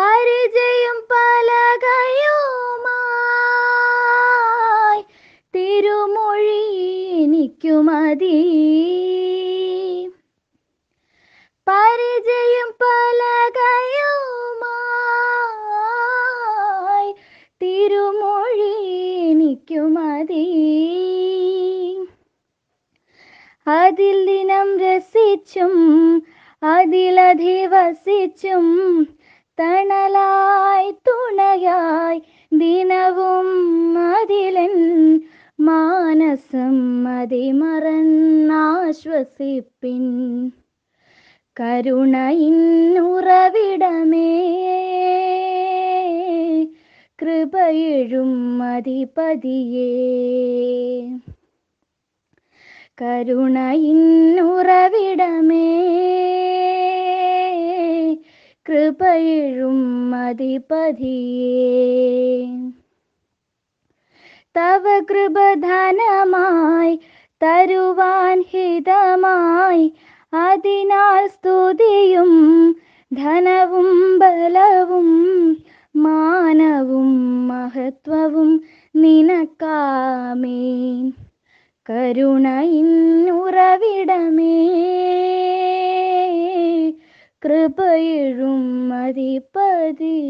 പരിചയം പലകയുമായി തിരുമൊഴി എനിക്കു മതി പരിചയം പലകയുമായി തിരുമൊഴി എനിക്കു മതി അതിൽ ദിനം രസിച്ചും അതിലധിവസിച്ചും അതിലൻ മാനസം മതിമറന്നാശ്വസിപ്പിൻ കരുണയിൻ ഉറവിടമേ കൃപയിഴും മതിപതിയേ കരുണയിൻ ഉറവിടമേ കൃപയിഴും മതിപതിയേ തവ കൃപധനമായി തരുവാൻ ഹിതമായി അതിനാൽ സ്തുതിയും ധനവും ബലവും മാനവും മഹത്വവും നിനക്കാമേൻ കരുണയിന്നുറവിടമേ കൃപയിഴും മതിപ്പതി